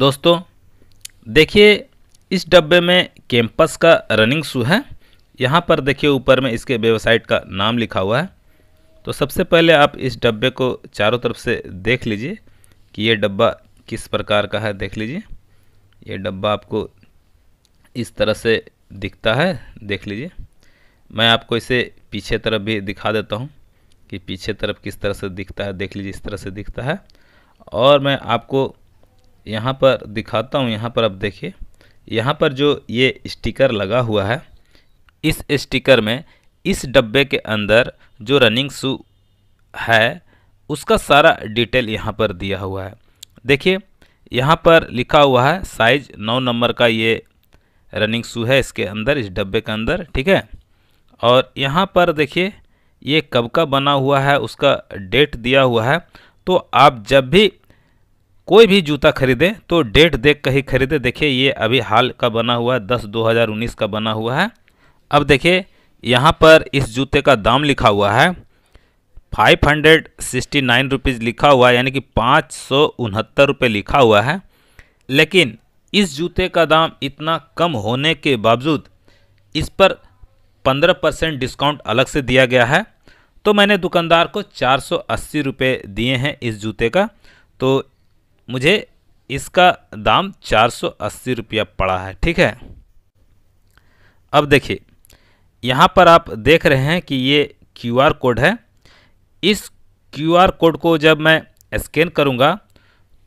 दोस्तों देखिए इस डब्बे में कैंपस का रनिंग शू है यहाँ पर देखिए ऊपर में इसके वेबसाइट का नाम लिखा हुआ है तो सबसे पहले आप इस डब्बे को चारों तरफ से देख लीजिए कि ये डब्बा किस प्रकार का है देख लीजिए ये डब्बा आपको इस तरह से दिखता है देख लीजिए मैं आपको इसे पीछे तरफ भी दिखा देता हूँ कि पीछे तरफ किस तरह से दिखता है देख लीजिए इस तरह से दिखता है और मैं आपको यहाँ पर दिखाता हूँ यहाँ पर अब देखिए यहाँ पर जो ये स्टिकर लगा हुआ है इस स्टिकर में इस डब्बे के अंदर जो रनिंग शू है उसका सारा डिटेल यहाँ पर दिया हुआ है देखिए यहाँ पर लिखा हुआ है साइज नौ नंबर का ये रनिंग शू है इसके अंदर इस डब्बे के अंदर ठीक है और यहाँ पर देखिए ये कब का बना हुआ है उसका डेट दिया हुआ है तो आप जब भी कोई भी जूता खरीदे तो डेट देख कर ही खरीदे देखिए ये अभी हाल का बना हुआ है दस दो हज़ार उन्नीस का बना हुआ है अब देखिए यहाँ पर इस जूते का दाम लिखा हुआ है five hundred sixty nine rupees लिखा हुआ है यानी कि पाँच सौ उनहत्तर रुपये लिखा हुआ है लेकिन इस जूते का दाम इतना कम होने के बावजूद इस पर पंद्रह परसेंट डिस्काउंट अलग से दिया गया है तो मैंने दुकानदार को चार सौ अस्सी रुपये दिए हैं इस जूते का तो मुझे इसका दाम चार सौ अस्सी रुपया पड़ा है ठीक है अब देखिए यहाँ पर आप देख रहे हैं कि ये क्यू आर कोड है इस क्यू आर कोड को जब मैं स्कैन करूँगा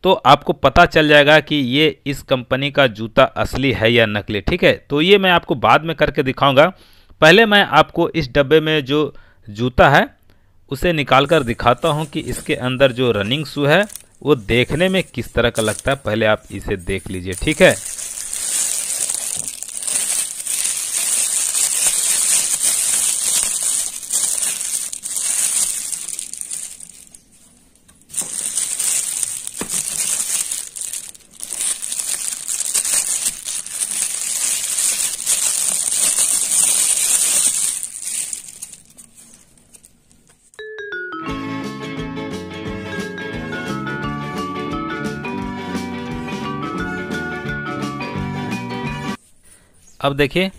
तो आपको पता चल जाएगा कि ये इस कंपनी का जूता असली है या नकली ठीक है तो ये मैं आपको बाद में करके दिखाऊंगा पहले मैं आपको इस डब्बे में जो जूता है उसे निकाल कर दिखाता हूँ कि इसके अंदर जो रनिंग शू है वो देखने में किस तरह का लगता है पहले आप इसे देख लीजिए ठीक है अब देखिए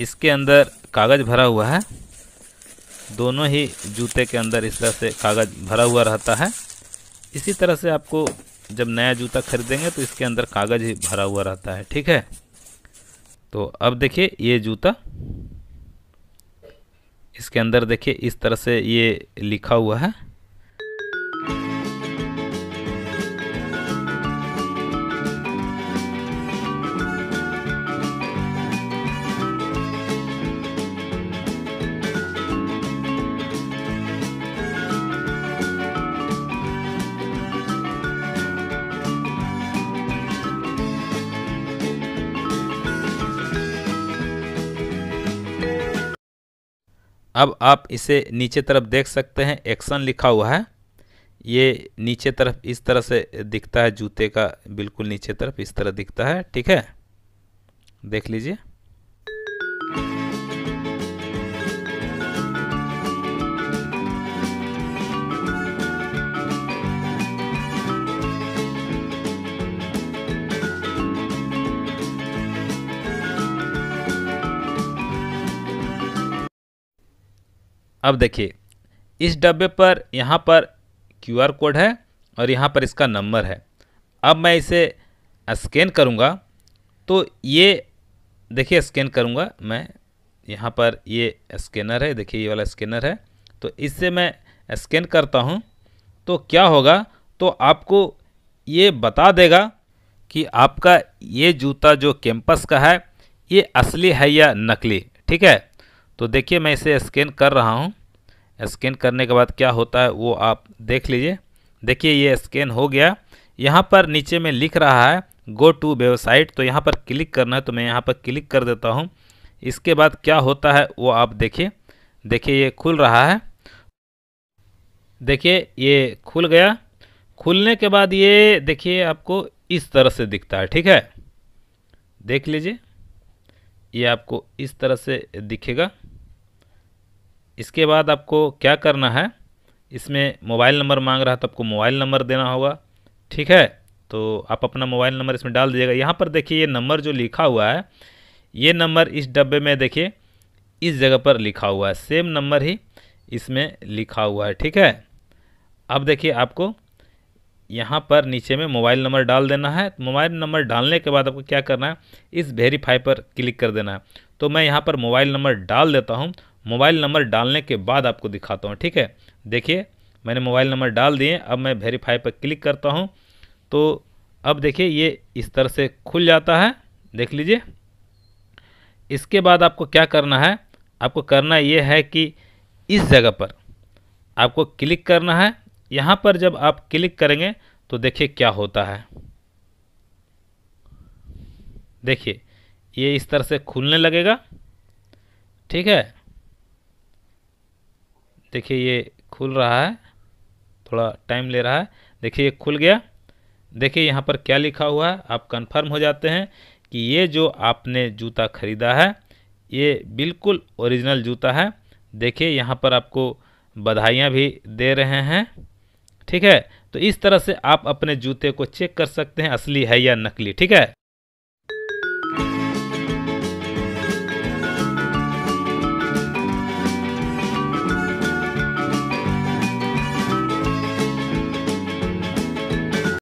इसके अंदर कागज़ भरा हुआ है दोनों ही जूते के अंदर इस तरह से कागज़ भरा हुआ रहता है इसी तरह से आपको जब नया जूता खरीदेंगे तो इसके अंदर कागज़ ही भरा हुआ रहता है ठीक है तो अब देखिए ये जूता इसके अंदर देखिए इस तरह से ये लिखा हुआ है अब आप इसे नीचे तरफ देख सकते हैं एक्शन लिखा हुआ है ये नीचे तरफ इस तरह से दिखता है जूते का बिल्कुल नीचे तरफ इस तरह दिखता है ठीक है देख लीजिए अब देखिए इस डब्बे पर यहाँ पर क्यूआर कोड है और यहाँ पर इसका नंबर है अब मैं इसे स्कैन करूँगा तो ये देखिए स्कैन करूँगा मैं यहाँ पर ये स्कैनर है देखिए ये वाला स्कैनर है तो इससे मैं स्कैन करता हूँ तो क्या होगा तो आपको ये बता देगा कि आपका ये जूता जो कैंपस का है ये असली है या नकली ठीक है तो देखिए मैं इसे स्कैन कर रहा हूँ स्कैन करने के बाद क्या होता है वो आप देख लीजिए देखिए ये स्कैन हो गया यहाँ पर नीचे में लिख रहा है गो टू वेबसाइट तो यहाँ पर क्लिक करना है तो मैं यहाँ पर क्लिक कर देता हूँ इसके बाद क्या होता है वो आप देखिए देखिए ये खुल रहा है देखिए ये खुल गया खुलने के बाद ये देखिए आपको इस तरह से दिखता है ठीक है देख लीजिए ये आपको इस तरह से दिखेगा इसके बाद आपको क्या करना है इसमें मोबाइल नंबर मांग रहा है तो आपको मोबाइल नंबर देना होगा ठीक है तो आप अपना मोबाइल नंबर इसमें डाल दीजिएगा यहाँ पर देखिए ये नंबर जो लिखा हुआ है ये नंबर इस डब्बे में देखिए इस जगह पर लिखा हुआ है सेम नंबर ही इसमें लिखा हुआ है ठीक है अब देखिए आपको यहाँ पर नीचे में मोबाइल नंबर डाल देना है मोबाइल नंबर डालने के बाद आपको क्या करना है इस वेरीफाई पर क्लिक कर देना है तो मैं यहाँ पर मोबाइल नंबर डाल देता हूँ मोबाइल नंबर डालने के बाद आपको दिखाता हूँ ठीक है देखिए मैंने मोबाइल नंबर डाल दिए अब मैं वेरीफाई पर क्लिक करता हूँ तो अब देखिए ये इस तरह से खुल जाता है देख लीजिए इसके बाद आपको क्या करना है आपको करना ये है कि इस जगह पर आपको क्लिक करना है यहाँ पर जब आप क्लिक करेंगे तो देखिए क्या होता है देखिए ये इस तरह से खुलने लगेगा ठीक है देखिए ये खुल रहा है थोड़ा टाइम ले रहा है देखिए ये खुल गया देखिए यहाँ पर क्या लिखा हुआ है आप कंफर्म हो जाते हैं कि ये जो आपने जूता ख़रीदा है ये बिल्कुल ओरिजिनल जूता है देखिए यहाँ पर आपको बधाइयाँ भी दे रहे हैं ठीक है तो इस तरह से आप अपने जूते को चेक कर सकते हैं असली है या नकली ठीक है